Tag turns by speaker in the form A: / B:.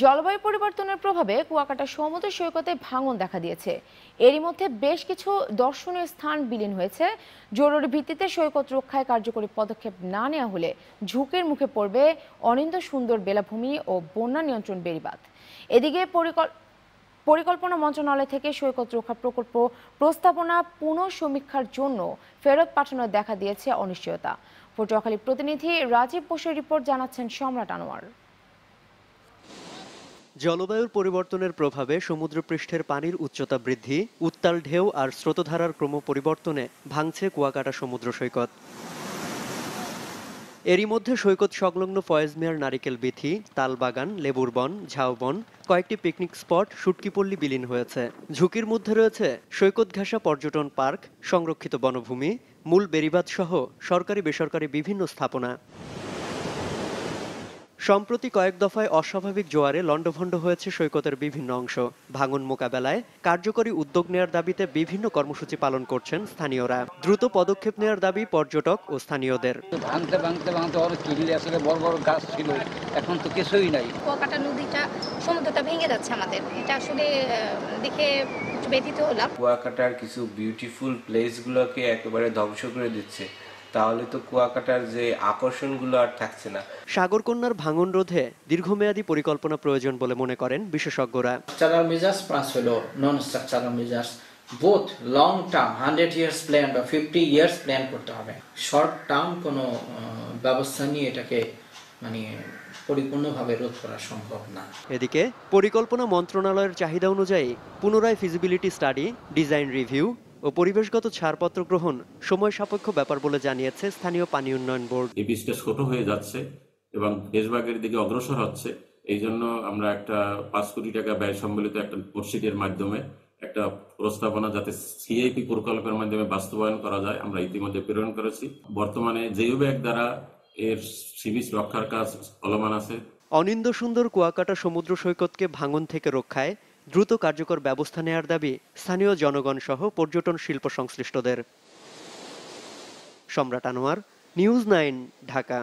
A: জলবায়ু পরিবর্তনের প্রভাবে কুয়াকাটা সমুদ্র সৈকতে ভাঙন দেখা দিয়েছে এরই মধ্যে বেশ কিছু দর্শনীয় স্থান বিলীন হয়েছে জরুরি ভিত্তিতে সৈকত রক্ষায় কার্যকরী পদক্ষেপ না নেওয়া হলে ঝুঁকির মুখে পড়বে অনিন্দ সুন্দর বেলাভূমি ও বন্যা নিয়ন্ত্রণ বেড়িবাদ এদিকে পরিকল্পনা মন্ত্রণালয় থেকে সৈকত রক্ষা প্রকল্প প্রস্তাবনা পুনঃ সমীক্ষার জন্য ফেরত পাঠানোর দেখা দিয়েছে অনিশ্চয়তা পটুয়াখালী প্রতিনিধি রাজীব বসুর রিপোর্ট জানাচ্ছেন সম্রাট আনোয়ার
B: জলবায়ুর পরিবর্তনের প্রভাবে সমুদ্রপৃষ্ঠের পানির উচ্চতা বৃদ্ধি উত্তাল ঢেউ আর স্রোতধারার ক্রম পরিবর্তনে ভাঙছে কুয়াকাটা সমুদ্র সৈকত এরই মধ্যে সৈকত সংলগ্ন ফয়েজ মিয়ার নারিকেল বিথি তালবাগান লেবুর বন ঝাউবন কয়েকটি পিকনিক স্পট শুটকিপল্লী বিলীন হয়েছে ঝুঁকির মধ্যে রয়েছে সৈকত ঘাসা পর্যটন পার্ক সংরক্ষিত বনভূমি মূল বেরিবাদ সহ সরকারি বেসরকারি বিভিন্ন স্থাপনা সম্প্রতি কয়েক দফায় অস্বাভাবিক জোয়ারে লণ্ডভণ্ড হয়েছে সৈকতের বিভিন্ন অংশ ভাঙন মোকাবেলায় কার্যকরী উদ্যোগ নেওয়ার দাবিতে বিভিন্ন কর্মসূচি পালন করছেন স্থানীয়রা দ্রুত পদক্ষেপ নেওয়ার দাবি পর্যটক ও স্থানীয়দের ভাঙতে ভাঙতে ভাঙতে অনেক কিনলে আসলে বড় বড় গাছ ছিল এখন তো কিছুই নাই
A: কুয়াকাটা নদীটা সমুদ্রটা ভেঙে যাচ্ছে আমাদের এটা আসলে দেখে ব্যথিত হলাম
C: কুয়াকাটার কিছু বিউটিফুল প্লেসগুলোকে একেবারে ধ্বংস করে দিচ্ছে তাহলে তো কুয়াকাটার যে আকর্ষণগুলো আর থাকছে না
B: সাগরকন্যার ভাঙন রোধে দীর্ঘমেয়াদী পরিকল্পনা প্রয়োজন বলে মনে করেন বিশেষজ্ঞরা স্ট্রাকচারাল মেজার্স প্লাস হলো non structural measures both long term hundred years plan বা ফিফটি ইয়ার্স প্ল্যান করতে হবে শর্ট টার্ম কোনো ব্যবস্থা নিয়ে এটাকে মানে
C: পরিপূর্ণভাবে রোধ করা সম্ভব না
B: এদিকে পরিকল্পনা মন্ত্রণালয়ের চাহিদা অনুযায়ী পুনরায় ফিজিবিলিটি স্টাডি ডিজাইন রিভিউ ও পরিবেশগত ছাড়পত্র গ্রহণ সময় সাপেক্ষ ব্যাপার বলে জানিয়েছে স্থানীয় পানি উন্নয়ন বোর্ড এই বীজটা ছোট হয়ে যাচ্ছে
C: এবং দেশভাগের দিকে অগ্রসর হচ্ছে এই জন্য আমরা একটা পাঁচ কোটি টাকা ব্যয় সম্বলিত একটা মসজিদের মাধ্যমে একটা প্রস্তাবনা যাতে সিআইপি প্রকল্পের মাধ্যমে বাস্তবায়ন করা যায় আমরা ইতিমধ্যে প্রেরণ করেছি বর্তমানে জৈব ব্যাগ দ্বারা এর সিবিস রক্ষার কাজ চলমান আছে
B: অনিন্দ সুন্দর কুয়াকাটা সমুদ্র সৈকতকে ভাঙন থেকে রক্ষায় দ্রুত কার্যকর ব্যবস্থা নেয়ার দাবি স্থানীয় জনগণ সহ পর্যটন শিল্প সংশ্লিষ্টদের সম্রাট আনোয়ার নিউজ নাইন ঢাকা